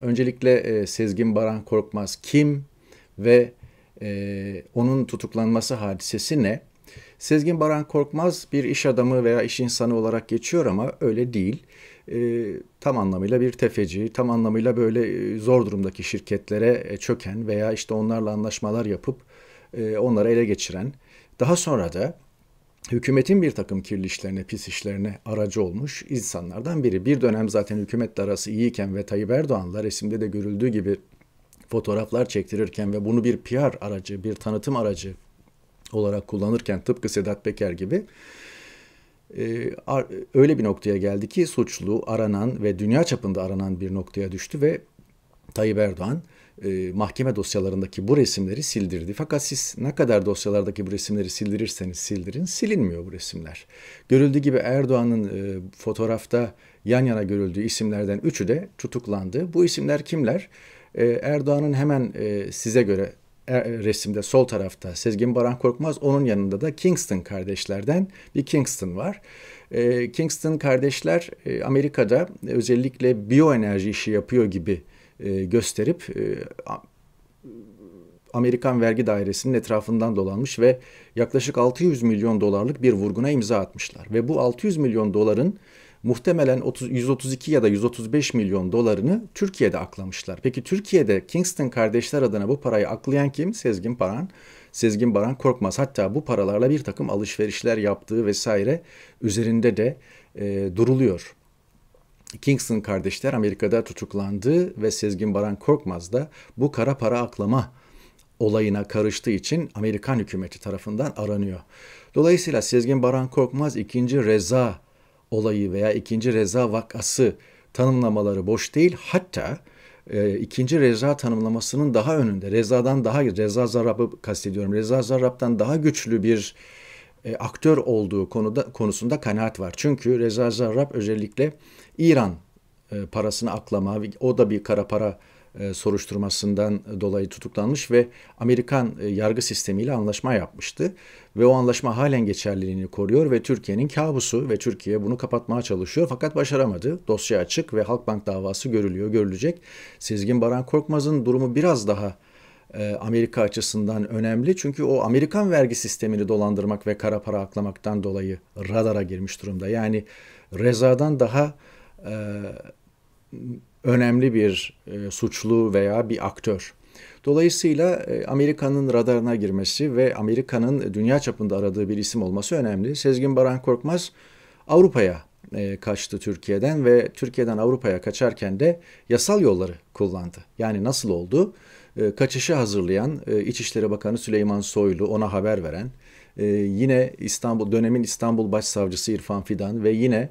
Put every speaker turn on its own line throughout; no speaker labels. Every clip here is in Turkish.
Öncelikle e, Sezgin Baran Korkmaz kim ve e, onun tutuklanması hadisesi ne? Sezgin Baran Korkmaz bir iş adamı veya iş insanı olarak geçiyor ama öyle değil. E, tam anlamıyla bir tefeci, tam anlamıyla böyle e, zor durumdaki şirketlere e, çöken veya işte onlarla anlaşmalar yapıp e, onları ele geçiren, daha sonra da hükümetin bir takım kirli işlerine, pis işlerine aracı olmuş insanlardan biri. Bir dönem zaten hükümetle arası iyiyken ve Tayyip Erdoğan'la resimde de görüldüğü gibi fotoğraflar çektirirken ve bunu bir PR aracı, bir tanıtım aracı olarak kullanırken tıpkı Sedat Peker gibi e, öyle bir noktaya geldi ki suçlu, aranan ve dünya çapında aranan bir noktaya düştü ve Tayyip Erdoğan e, mahkeme dosyalarındaki bu resimleri sildirdi. Fakat siz ne kadar dosyalardaki bu resimleri sildirirseniz sildirin silinmiyor bu resimler. Görüldüğü gibi Erdoğan'ın e, fotoğrafta yan yana görüldüğü isimlerden üçü de tutuklandı. Bu isimler kimler? E, Erdoğan'ın hemen e, size göre e, resimde sol tarafta Sezgin Baran Korkmaz onun yanında da Kingston kardeşlerden bir Kingston var. E, Kingston kardeşler e, Amerika'da özellikle biyoenerji işi yapıyor gibi e, gösterip e, Amerikan Vergi Dairesi'nin etrafından dolanmış ve yaklaşık 600 milyon dolarlık bir vurguna imza atmışlar. Ve bu 600 milyon doların muhtemelen 30, 132 ya da 135 milyon dolarını Türkiye'de aklamışlar. Peki Türkiye'de Kingston kardeşler adına bu parayı aklayan kim? Sezgin Baran. Sezgin Baran Korkmaz hatta bu paralarla bir takım alışverişler yaptığı vesaire üzerinde de e, duruluyor. Kingston kardeşler Amerika'da tutuklandı ve Sezgin Baran Korkmaz da bu kara para aklama olayına karıştığı için Amerikan hükümeti tarafından aranıyor. Dolayısıyla Sezgin Baran Korkmaz ikinci Reza olayı veya ikinci Reza vakası tanımlamaları boş değil. Hatta e, ikinci Reza tanımlamasının daha önünde, Reza'dan daha, Reza Zarrab'ı kastediyorum, Reza Zarrab'dan daha güçlü bir e, aktör olduğu konuda konusunda kanaat var. Çünkü Reza Zarrab özellikle İran e, parasını aklama, o da bir kara para e, soruşturmasından dolayı tutuklanmış ve Amerikan e, yargı sistemiyle anlaşma yapmıştı. Ve o anlaşma halen geçerliliğini koruyor ve Türkiye'nin kabusu ve Türkiye bunu kapatmaya çalışıyor fakat başaramadı. Dosya açık ve Halkbank davası görülüyor, görülecek. Sezgin Baran Korkmaz'ın durumu biraz daha e, Amerika açısından önemli. Çünkü o Amerikan vergi sistemini dolandırmak ve kara para aklamaktan dolayı radara girmiş durumda. Yani rezadan daha e, önemli bir e, suçlu veya bir aktör. Dolayısıyla Amerika'nın radarına girmesi ve Amerika'nın dünya çapında aradığı bir isim olması önemli. Sezgin Baran Korkmaz Avrupa'ya kaçtı Türkiye'den ve Türkiye'den Avrupa'ya kaçarken de yasal yolları kullandı. Yani nasıl oldu? E, kaçışı hazırlayan e, İçişleri Bakanı Süleyman Soylu ona haber veren e, yine İstanbul dönemin İstanbul Başsavcısı İrfan Fidan ve yine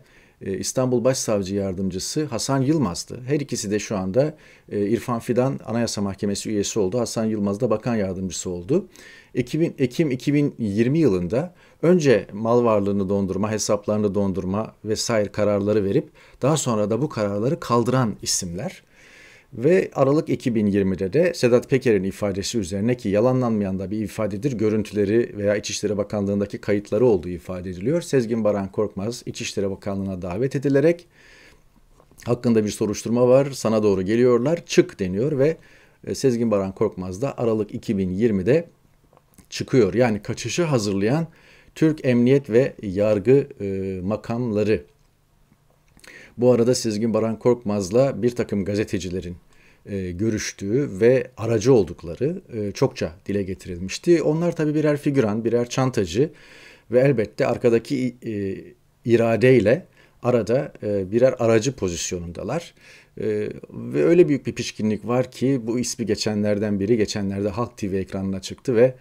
İstanbul Başsavcı Yardımcısı Hasan Yılmaz'dı. Her ikisi de şu anda İrfan Fidan Anayasa Mahkemesi üyesi oldu. Hasan Yılmaz da bakan yardımcısı oldu. Ekim, Ekim 2020 yılında önce mal varlığını dondurma, hesaplarını dondurma vesaire kararları verip daha sonra da bu kararları kaldıran isimler. Ve Aralık 2020'de de Sedat Peker'in ifadesi üzerine ki yalanlanmayan da bir ifadedir. Görüntüleri veya İçişleri Bakanlığı'ndaki kayıtları olduğu ifade ediliyor. Sezgin Baran Korkmaz İçişleri Bakanlığı'na davet edilerek hakkında bir soruşturma var sana doğru geliyorlar çık deniyor ve e, Sezgin Baran Korkmaz da Aralık 2020'de çıkıyor. Yani kaçışı hazırlayan Türk Emniyet ve Yargı e, makamları bu arada Sezgin Baran Korkmaz'la bir takım gazetecilerin e, görüştüğü ve aracı oldukları e, çokça dile getirilmişti. Onlar tabii birer figüran, birer çantacı ve elbette arkadaki e, iradeyle arada e, birer aracı pozisyonundalar. E, ve öyle büyük bir pişkinlik var ki bu ismi geçenlerden biri geçenlerde Halk TV ekranına çıktı ve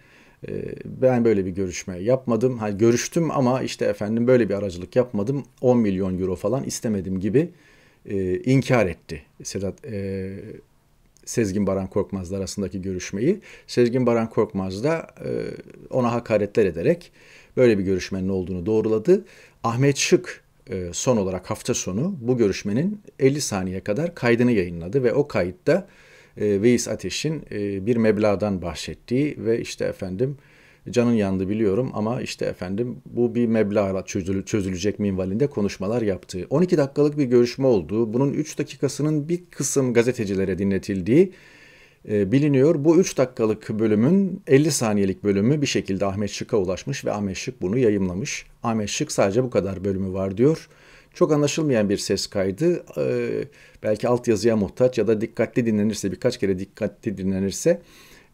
ee, ben böyle bir görüşme yapmadım. Hani görüştüm ama işte efendim böyle bir aracılık yapmadım. 10 milyon euro falan istemedim gibi e, inkar etti Sedat e, Sezgin Baran Korkmaz'la arasındaki görüşmeyi. Sezgin Baran Korkmaz da e, ona hakaretler ederek böyle bir görüşmenin olduğunu doğruladı. Ahmet Şık e, son olarak hafta sonu bu görüşmenin 50 saniye kadar kaydını yayınladı ve o kayıtta e, Veys Ateş'in e, bir meblağdan bahsettiği ve işte efendim canın yandı biliyorum ama işte efendim bu bir meblağla çözül çözülecek minvalinde konuşmalar yaptığı. 12 dakikalık bir görüşme olduğu, bunun 3 dakikasının bir kısım gazetecilere dinletildiği e, biliniyor. Bu 3 dakikalık bölümün 50 saniyelik bölümü bir şekilde Ahmet Şık'a ulaşmış ve Ahmet Şık bunu yayımlamış. Ahmet Şık sadece bu kadar bölümü var diyor. Çok anlaşılmayan bir ses kaydı. Ee, belki altyazıya muhtaç ya da dikkatli dinlenirse birkaç kere dikkatli dinlenirse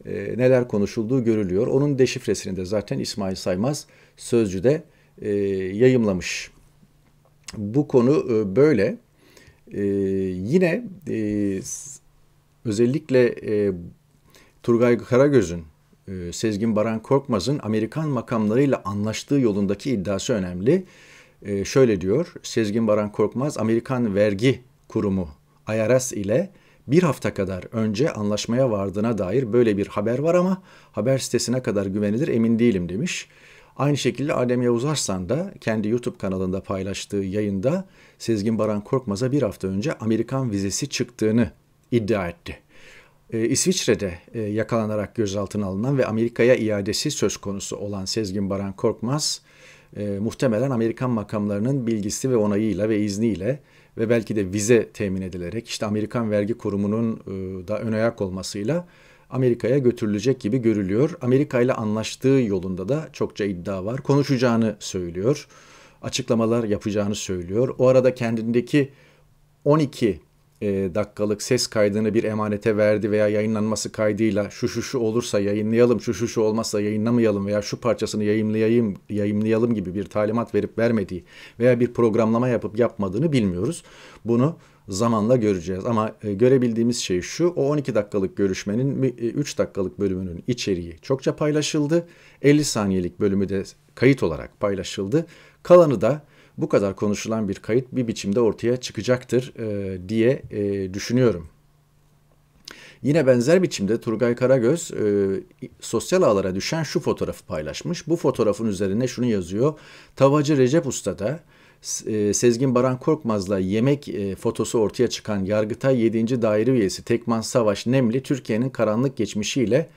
e, neler konuşulduğu görülüyor. Onun deşifresini de zaten İsmail Saymaz Sözcü'de e, yayımlamış. Bu konu e, böyle. E, yine e, özellikle e, Turgay Karagöz'ün e, Sezgin Baran Korkmaz'ın Amerikan makamlarıyla anlaştığı yolundaki iddiası önemli e, şöyle diyor Sezgin Baran Korkmaz Amerikan Vergi Kurumu IRS ile bir hafta kadar önce anlaşmaya vardığına dair böyle bir haber var ama haber sitesine kadar güvenilir emin değilim demiş. Aynı şekilde Adem Yavuz Arslan da kendi YouTube kanalında paylaştığı yayında Sezgin Baran Korkmaz'a bir hafta önce Amerikan vizesi çıktığını iddia etti. Ee, İsviçre'de e, yakalanarak gözaltına alınan ve Amerika'ya iadesi söz konusu olan Sezgin Baran Korkmaz e, muhtemelen Amerikan makamlarının bilgisi ve onayıyla ve izniyle ve belki de vize temin edilerek işte Amerikan Vergi Kurumu'nun e, da ön ayak olmasıyla Amerika'ya götürülecek gibi görülüyor. Amerika ile anlaştığı yolunda da çokça iddia var. Konuşacağını söylüyor. Açıklamalar yapacağını söylüyor. O arada kendindeki 12 e, dakikalık ses kaydını bir emanete verdi veya yayınlanması kaydıyla şu şu şu olursa yayınlayalım, şu şu şu olmazsa yayınlamayalım veya şu parçasını yayınlayayım, yayınlayalım gibi bir talimat verip vermediği veya bir programlama yapıp yapmadığını bilmiyoruz. Bunu zamanla göreceğiz. Ama e, görebildiğimiz şey şu, o 12 dakikalık görüşmenin e, 3 dakikalık bölümünün içeriği çokça paylaşıldı. 50 saniyelik bölümü de kayıt olarak paylaşıldı. Kalanı da bu kadar konuşulan bir kayıt bir biçimde ortaya çıkacaktır e, diye e, düşünüyorum. Yine benzer biçimde Turgay Karagöz e, sosyal ağlara düşen şu fotoğrafı paylaşmış. Bu fotoğrafın üzerine şunu yazıyor. Tavacı Recep Usta'da e, Sezgin Baran Korkmaz'la yemek e, fotosu ortaya çıkan Yargıtay 7. Daire üyesi Tekman Savaş Nemli Türkiye'nin karanlık geçmişiyle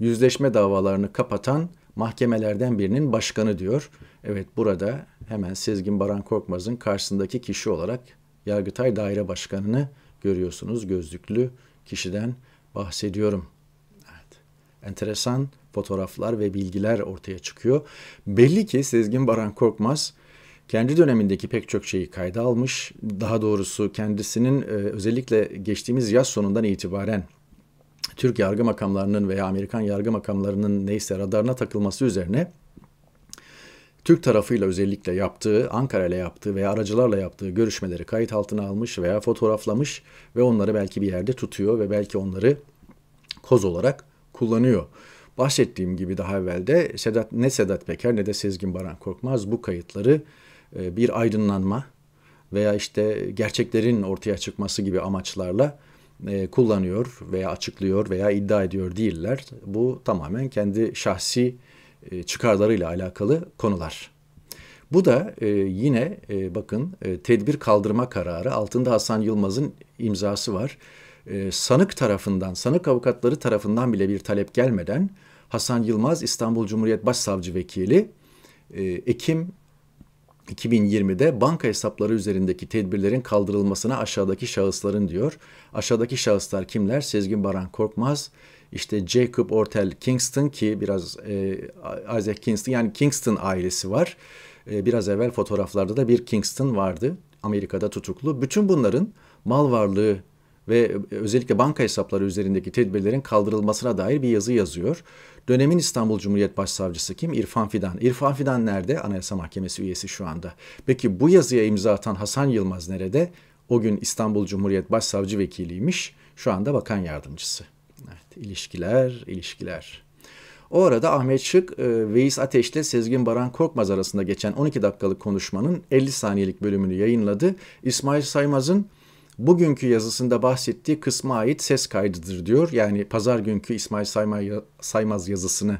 yüzleşme davalarını kapatan mahkemelerden birinin başkanı diyor. Evet burada hemen Sezgin Baran Korkmaz'ın karşısındaki kişi olarak Yargıtay Daire Başkanı'nı görüyorsunuz. Gözlüklü kişiden bahsediyorum. Evet. Enteresan fotoğraflar ve bilgiler ortaya çıkıyor. Belli ki Sezgin Baran Korkmaz kendi dönemindeki pek çok şeyi kayda almış. Daha doğrusu kendisinin e, özellikle geçtiğimiz yaz sonundan itibaren Türk yargı makamlarının veya Amerikan yargı makamlarının neyse radarına takılması üzerine Türk tarafıyla özellikle yaptığı, Ankara ile yaptığı veya aracılarla yaptığı görüşmeleri kayıt altına almış veya fotoğraflamış ve onları belki bir yerde tutuyor ve belki onları koz olarak kullanıyor. Bahsettiğim gibi daha evvelde Sedat, ne Sedat Peker ne de Sezgin Baran Korkmaz bu kayıtları e, bir aydınlanma veya işte gerçeklerin ortaya çıkması gibi amaçlarla e, kullanıyor veya açıklıyor veya iddia ediyor değiller. Bu tamamen kendi şahsi e, çıkarlarıyla alakalı konular. Bu da e, yine e, bakın tedbir kaldırma kararı altında Hasan Yılmaz'ın imzası var. sanık tarafından, sanık avukatları tarafından bile bir talep gelmeden Hasan Yılmaz İstanbul Cumhuriyet Başsavcı Vekili Ekim 2020'de banka hesapları üzerindeki tedbirlerin kaldırılmasına aşağıdaki şahısların diyor. Aşağıdaki şahıslar kimler? Sezgin Baran Korkmaz, işte Jacob Ortel Kingston ki biraz e, Isaac Kingston yani Kingston ailesi var. E, biraz evvel fotoğraflarda da bir Kingston vardı. Amerika'da tutuklu. Bütün bunların mal varlığı ve e, özellikle banka hesapları üzerindeki tedbirlerin kaldırılmasına dair bir yazı yazıyor. Dönemin İstanbul Cumhuriyet Başsavcısı kim? İrfan Fidan. İrfan Fidan nerede? Anayasa Mahkemesi üyesi şu anda. Peki bu yazıya imza atan Hasan Yılmaz nerede? O gün İstanbul Cumhuriyet Başsavcı Vekiliymiş. Şu anda bakan yardımcısı. Evet, ilişkiler, ilişkiler. O arada Ahmet Şık, e, Veys Ateş ile Sezgin Baran Korkmaz arasında geçen 12 dakikalık konuşmanın 50 saniyelik bölümünü yayınladı. İsmail Saymaz'ın bugünkü yazısında bahsettiği kısma ait ses kaydıdır diyor. Yani pazar günkü İsmail Saymaz yazısını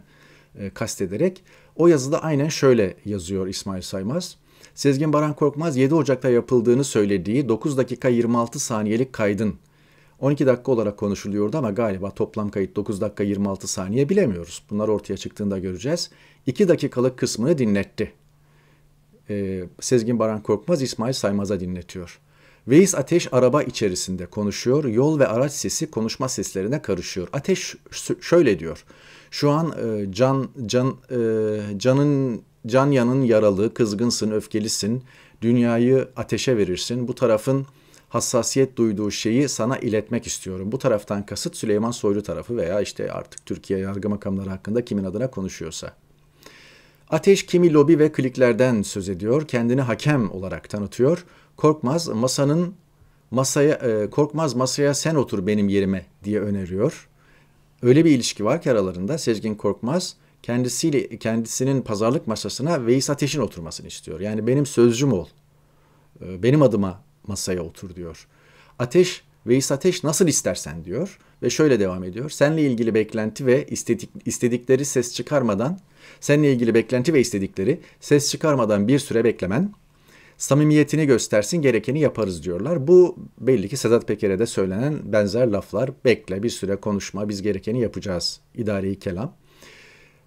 e, kastederek o yazıda aynen şöyle yazıyor İsmail Saymaz. Sezgin Baran Korkmaz 7 Ocak'ta yapıldığını söylediği 9 dakika 26 saniyelik kaydın 12 dakika olarak konuşuluyordu ama galiba toplam kayıt 9 dakika 26 saniye bilemiyoruz. Bunlar ortaya çıktığında göreceğiz. 2 dakikalık kısmını dinletti. Ee, Sezgin Baran Korkmaz İsmail Saymaz'a dinletiyor. Veys Ateş araba içerisinde konuşuyor. Yol ve araç sesi konuşma seslerine karışıyor. Ateş şöyle diyor. Şu an e, can can e, canın can yanın yaralı, kızgınsın, öfkelisin. Dünyayı ateşe verirsin. Bu tarafın hassasiyet duyduğu şeyi sana iletmek istiyorum. Bu taraftan kasıt Süleyman Soylu tarafı veya işte artık Türkiye yargı makamları hakkında kimin adına konuşuyorsa. Ateş kimi lobi ve kliklerden söz ediyor, kendini hakem olarak tanıtıyor. Korkmaz masanın masaya e, korkmaz masaya sen otur benim yerime diye öneriyor. Öyle bir ilişki var ki aralarında Sezgin Korkmaz kendisiyle kendisinin pazarlık masasına Veys Ateş'in oturmasını istiyor. Yani benim sözcüm ol. E, benim adıma masaya otur diyor. Ateş Veys Ateş nasıl istersen diyor ve şöyle devam ediyor. Seninle ilgili beklenti ve istedik, istedikleri ses çıkarmadan, seninle ilgili beklenti ve istedikleri ses çıkarmadan bir süre beklemen, samimiyetini göstersin gerekeni yaparız diyorlar. Bu belli ki Sedat Peker'e de söylenen benzer laflar. Bekle bir süre konuşma biz gerekeni yapacağız. İdareyi kelam.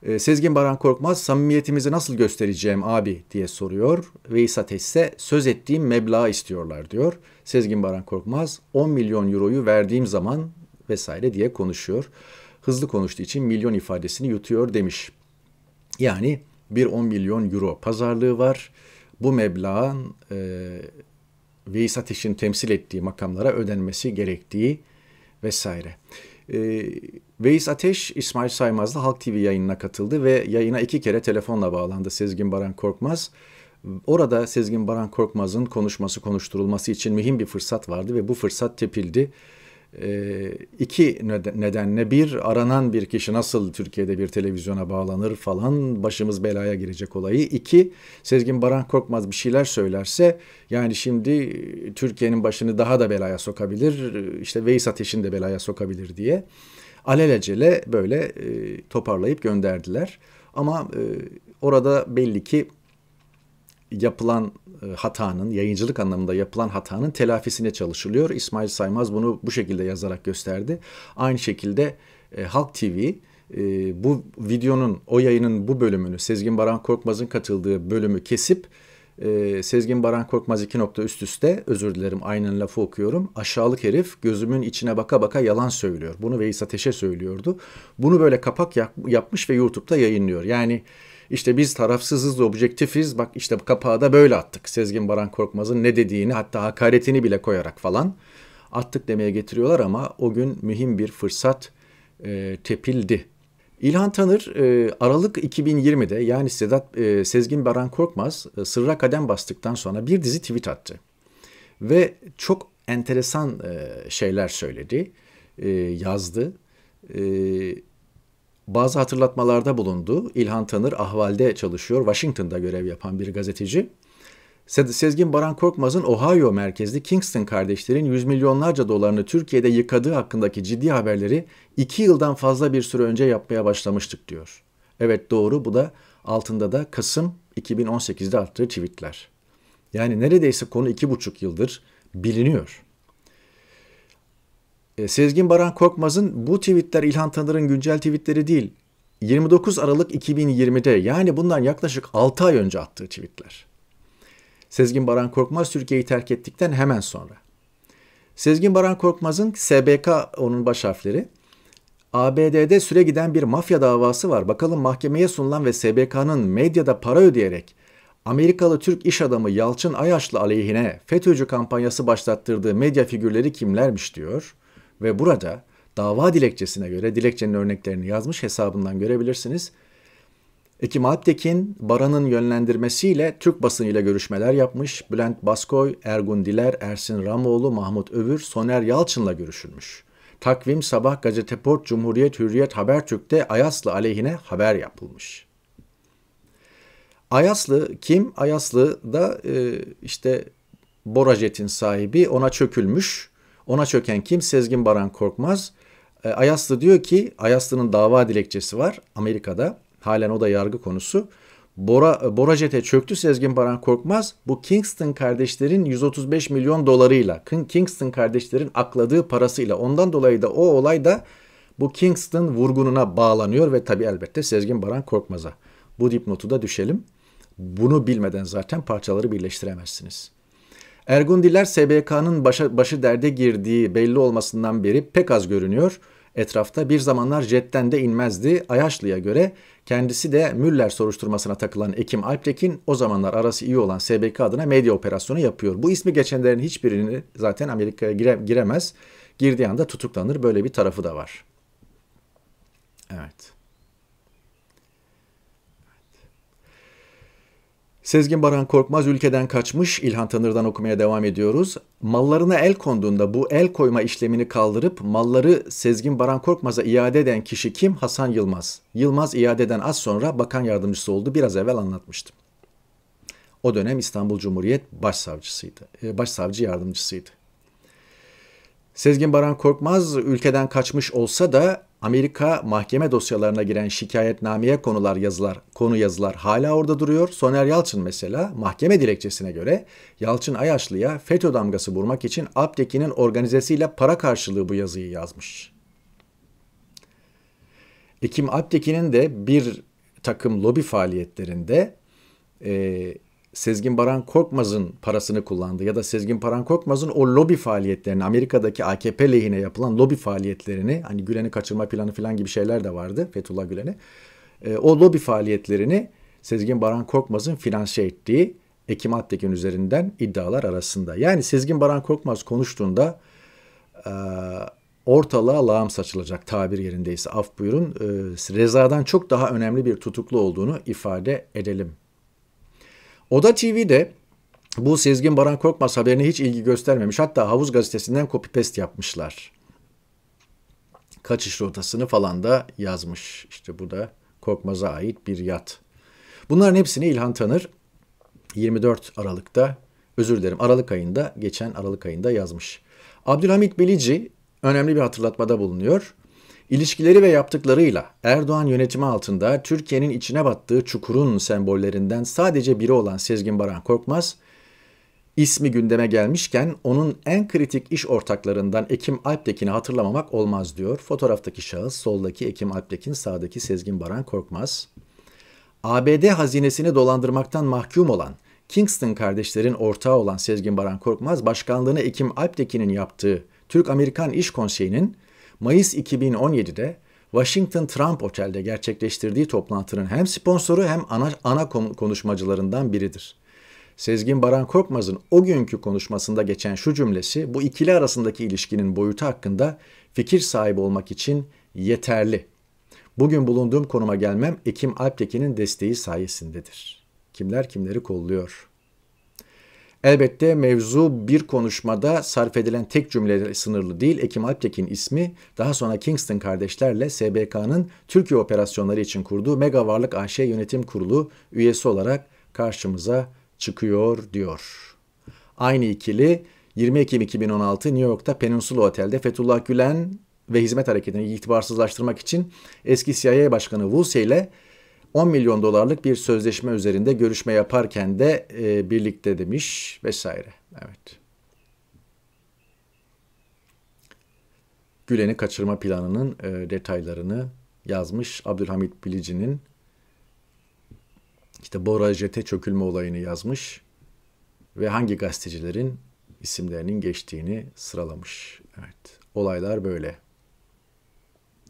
Ee, Sezgin Baran Korkmaz samimiyetimizi nasıl göstereceğim abi diye soruyor. Veys Ateş ise söz ettiğim meblağı istiyorlar diyor. Sezgin Baran Korkmaz 10 milyon euroyu verdiğim zaman vesaire diye konuşuyor. Hızlı konuştuğu için milyon ifadesini yutuyor demiş. Yani bir 10 milyon euro pazarlığı var bu meblağın e, Veys Ateş'in temsil ettiği makamlara ödenmesi gerektiği vesaire. E, Veys Ateş İsmail Saymaz'la Halk TV yayınına katıldı ve yayına iki kere telefonla bağlandı Sezgin Baran Korkmaz. Orada Sezgin Baran Korkmaz'ın konuşması konuşturulması için mühim bir fırsat vardı ve bu fırsat tepildi. Ee, iki nedenle bir aranan bir kişi nasıl Türkiye'de bir televizyona bağlanır falan başımız belaya girecek olayı. iki Sezgin Baran Korkmaz bir şeyler söylerse yani şimdi e, Türkiye'nin başını daha da belaya sokabilir e, işte Veys Ateş'in de belaya sokabilir diye alelacele böyle e, toparlayıp gönderdiler. Ama orada belli ki yapılan e, hatanın, yayıncılık anlamında yapılan hatanın telafisine çalışılıyor. İsmail Saymaz bunu bu şekilde yazarak gösterdi. Aynı şekilde e, Halk TV e, bu videonun, o yayının bu bölümünü, Sezgin Baran Korkmaz'ın katıldığı bölümü kesip Sezgin Baran Korkmaz iki nokta üst üste, özür dilerim aynen lafı okuyorum. Aşağılık herif gözümün içine baka baka yalan söylüyor. Bunu Veys Ateş'e söylüyordu. Bunu böyle kapak yapmış ve YouTube'da yayınlıyor. Yani... İşte biz tarafsızız, objektifiz. Bak işte kapağı da böyle attık. Sezgin Baran Korkmaz'ın ne dediğini hatta hakaretini bile koyarak falan attık demeye getiriyorlar ama o gün mühim bir fırsat e, tepildi. İlhan Tanır e, Aralık 2020'de yani Sedat e, Sezgin Baran Korkmaz e, sırra kadem bastıktan sonra bir dizi tweet attı. Ve çok enteresan e, şeyler söyledi, e, yazdı. E, bazı hatırlatmalarda bulundu. İlhan Tanır ahvalde çalışıyor, Washington'da görev yapan bir gazeteci. Sezgin Baran Korkmaz'ın Ohio merkezli Kingston kardeşlerin yüz milyonlarca dolarını Türkiye'de yıkadığı hakkındaki ciddi haberleri iki yıldan fazla bir süre önce yapmaya başlamıştık diyor. Evet doğru bu da altında da Kasım 2018'de attığı tweetler. Yani neredeyse konu iki buçuk yıldır biliniyor. E, Sezgin Baran Korkmaz'ın bu tweetler İlhan Tanır'ın güncel tweetleri değil. 29 Aralık 2020'de yani bundan yaklaşık 6 ay önce attığı tweetler. Sezgin Baran Korkmaz Türkiye'yi terk ettikten hemen sonra. Sezgin Baran Korkmaz'ın SBK onun baş harfleri. ABD'de süre giden bir mafya davası var. Bakalım mahkemeye sunulan ve SBK'nın medyada para ödeyerek Amerikalı Türk iş adamı Yalçın Ayaşlı aleyhine FETÖ'cü kampanyası başlattırdığı medya figürleri kimlermiş diyor ve burada dava dilekçesine göre dilekçenin örneklerini yazmış hesabından görebilirsiniz. Ekim Alptekin, Baran'ın yönlendirmesiyle Türk basınıyla görüşmeler yapmış. Bülent Baskoy, Ergun Diler, Ersin Ramoğlu, Mahmut Övür, Soner Yalçın'la görüşülmüş. Takvim Sabah Gazeteport Cumhuriyet Hürriyet Habertürk'te Ayaslı aleyhine haber yapılmış. Ayaslı kim? Ayaslı da e, işte Borajet'in sahibi ona çökülmüş ona çöken kim? Sezgin Baran Korkmaz. E, Ayaslı diyor ki Ayaslı'nın dava dilekçesi var Amerika'da. Halen o da yargı konusu. Bora, e, Bora çöktü Sezgin Baran Korkmaz. Bu Kingston kardeşlerin 135 milyon dolarıyla, Kingston kardeşlerin akladığı parasıyla. Ondan dolayı da o olay da bu Kingston vurgununa bağlanıyor ve tabii elbette Sezgin Baran Korkmaz'a. Bu dipnotu da düşelim. Bunu bilmeden zaten parçaları birleştiremezsiniz. Ergundiler SBK'nın başa, başı derde girdiği belli olmasından beri pek az görünüyor. Etrafta bir zamanlar jetten de inmezdi. Ayaşlı'ya göre kendisi de Müller soruşturmasına takılan Ekim Alptekin o zamanlar arası iyi olan SBK adına medya operasyonu yapıyor. Bu ismi geçenlerin hiçbirini zaten Amerika'ya gire, giremez. Girdiği anda tutuklanır. Böyle bir tarafı da var. Evet. Sezgin Baran Korkmaz ülkeden kaçmış. İlhan Tanır'dan okumaya devam ediyoruz. Mallarına el konduğunda bu el koyma işlemini kaldırıp malları Sezgin Baran Korkmaz'a iade eden kişi kim? Hasan Yılmaz. Yılmaz iadeden az sonra bakan yardımcısı oldu. Biraz evvel anlatmıştım. O dönem İstanbul Cumhuriyet Başsavcısıydı. Ee, Başsavcı yardımcısıydı. Sezgin Baran Korkmaz ülkeden kaçmış olsa da Amerika mahkeme dosyalarına giren şikayetnameye konular yazılar, konu yazılar hala orada duruyor. Soner Yalçın mesela mahkeme dilekçesine göre Yalçın Ayaşlı'ya FETÖ damgası vurmak için Aptekin'in organizesiyle para karşılığı bu yazıyı yazmış. Ekim Aptekin'in de bir takım lobi faaliyetlerinde e, Sezgin Baran Korkmaz'ın parasını kullandı ya da Sezgin Baran Korkmaz'ın o lobi faaliyetlerini Amerika'daki AKP lehine yapılan lobi faaliyetlerini hani Gülen'i kaçırma planı falan gibi şeyler de vardı Fethullah Gülen'e. E, o lobi faaliyetlerini Sezgin Baran Korkmaz'ın finanse ettiği Ekim Alptekin üzerinden iddialar arasında. Yani Sezgin Baran Korkmaz konuştuğunda e, ortalığa lağım saçılacak tabir yerindeyse af buyurun. E, rezadan çok daha önemli bir tutuklu olduğunu ifade edelim Oda TV'de bu Sezgin Baran Korkmaz haberine hiç ilgi göstermemiş. Hatta Havuz gazetesinden copy-paste yapmışlar. Kaçış rotasını falan da yazmış. İşte bu da Korkmaz'a ait bir yat. Bunların hepsini İlhan Tanır 24 Aralık'ta özür dilerim Aralık ayında geçen Aralık ayında yazmış. Abdülhamit Bilici önemli bir hatırlatmada bulunuyor. İlişkileri ve yaptıklarıyla Erdoğan yönetimi altında Türkiye'nin içine battığı çukurun sembollerinden sadece biri olan Sezgin Baran Korkmaz, ismi gündeme gelmişken onun en kritik iş ortaklarından Ekim Alptekin'i hatırlamamak olmaz diyor. Fotoğraftaki şahıs soldaki Ekim Alptekin, sağdaki Sezgin Baran Korkmaz. ABD hazinesini dolandırmaktan mahkum olan Kingston kardeşlerin ortağı olan Sezgin Baran Korkmaz başkanlığını Ekim Alptekin'in yaptığı Türk-Amerikan İş Konseyi'nin Mayıs 2017'de Washington Trump Otel'de gerçekleştirdiği toplantının hem sponsoru hem ana, ana konuşmacılarından biridir. Sezgin Baran Korkmaz'ın o günkü konuşmasında geçen şu cümlesi bu ikili arasındaki ilişkinin boyutu hakkında fikir sahibi olmak için yeterli. Bugün bulunduğum konuma gelmem Ekim Alptekin'in desteği sayesindedir. Kimler kimleri kolluyor?'' Elbette mevzu bir konuşmada sarf edilen tek cümlede sınırlı değil. Ekim Alptekin ismi daha sonra Kingston kardeşlerle SBK'nın Türkiye operasyonları için kurduğu Mega Varlık AŞ Yönetim Kurulu üyesi olarak karşımıza çıkıyor diyor. Aynı ikili 20 Ekim 2016 New York'ta Peninsula Otel'de Fethullah Gülen ve hizmet hareketini itibarsızlaştırmak için eski CIA Başkanı Woolsey ile 10 milyon dolarlık bir sözleşme üzerinde görüşme yaparken de e, birlikte demiş vesaire. Evet. Gülen'i kaçırma planının e, detaylarını yazmış Abdülhamit Bilici'nin işte Bora Jet'e çökülme olayını yazmış ve hangi gazetecilerin isimlerinin geçtiğini sıralamış. Evet. Olaylar böyle.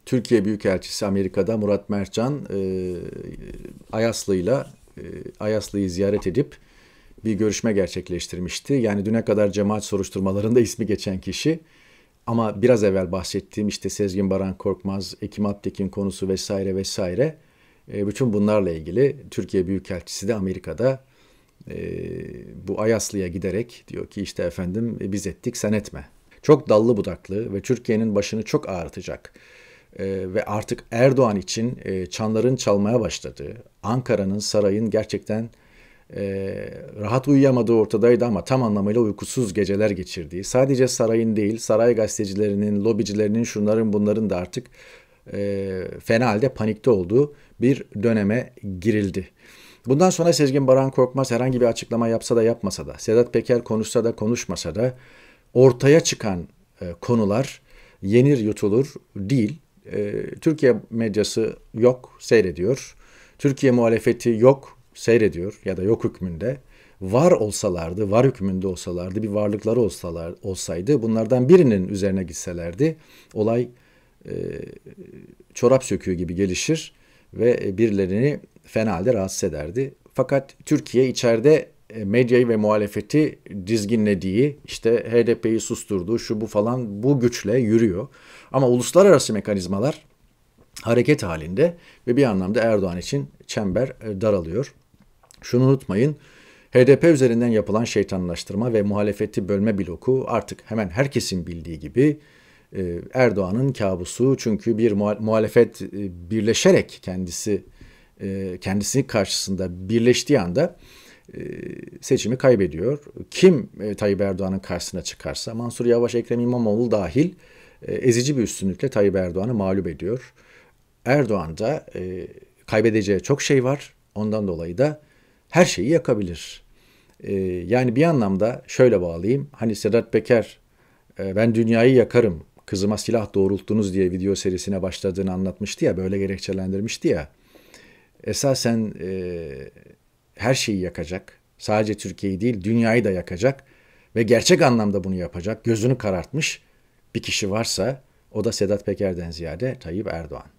Türkiye Büyükelçisi Amerika'da Murat Mertcan e, Ayaslı'yla e, Ayaslı'yı ziyaret edip bir görüşme gerçekleştirmişti. Yani düne kadar cemaat soruşturmalarında ismi geçen kişi ama biraz evvel bahsettiğim işte Sezgin Baran Korkmaz, Ekim Aptekin konusu vesaire vesaire e, bütün bunlarla ilgili Türkiye Büyükelçisi de Amerika'da e, bu Ayaslı'ya giderek diyor ki işte efendim e, biz ettik sen etme. Çok dallı budaklı ve Türkiye'nin başını çok ağrıtacak e, ve artık Erdoğan için e, çanların çalmaya başladığı, Ankara'nın, sarayın gerçekten e, rahat uyuyamadığı ortadaydı ama tam anlamıyla uykusuz geceler geçirdiği, sadece sarayın değil, saray gazetecilerinin, lobicilerinin, şunların bunların da artık e, fena halde panikte olduğu bir döneme girildi. Bundan sonra Sezgin Baran Korkmaz herhangi bir açıklama yapsa da yapmasa da, Sedat Peker konuşsa da konuşmasa da ortaya çıkan e, konular yenir yutulur değil e, Türkiye medyası yok, seyrediyor. Türkiye muhalefeti yok, seyrediyor ya da yok hükmünde. Var olsalardı, var hükmünde olsalardı, bir varlıkları olsalar, olsaydı bunlardan birinin üzerine gitselerdi olay e, çorap söküğü gibi gelişir ve e, birilerini fena halde rahatsız ederdi. Fakat Türkiye içeride e, medyayı ve muhalefeti dizginlediği, işte HDP'yi susturduğu, şu bu falan bu güçle yürüyor. Ama uluslararası mekanizmalar hareket halinde ve bir anlamda Erdoğan için çember e, daralıyor. Şunu unutmayın. HDP üzerinden yapılan şeytanlaştırma ve muhalefeti bölme bloku artık hemen herkesin bildiği gibi e, Erdoğan'ın kabusu çünkü bir muhalefet e, birleşerek kendisi kendisini karşısında birleştiği anda seçimi kaybediyor. Kim Tayyip Erdoğan'ın karşısına çıkarsa Mansur Yavaş, Ekrem İmamoğlu dahil e, ezici bir üstünlükle Tayyip Erdoğan'ı mağlup ediyor. Erdoğan da e, kaybedeceği çok şey var. Ondan dolayı da her şeyi yakabilir. E, yani bir anlamda şöyle bağlayayım. Hani Sedat Peker e, ben dünyayı yakarım kızıma silah doğrulttunuz diye video serisine başladığını anlatmıştı ya böyle gerekçelendirmişti ya. Esasen e, her şeyi yakacak. Sadece Türkiye'yi değil dünyayı da yakacak ve gerçek anlamda bunu yapacak. Gözünü karartmış bir kişi varsa o da Sedat Peker'den ziyade Tayyip Erdoğan.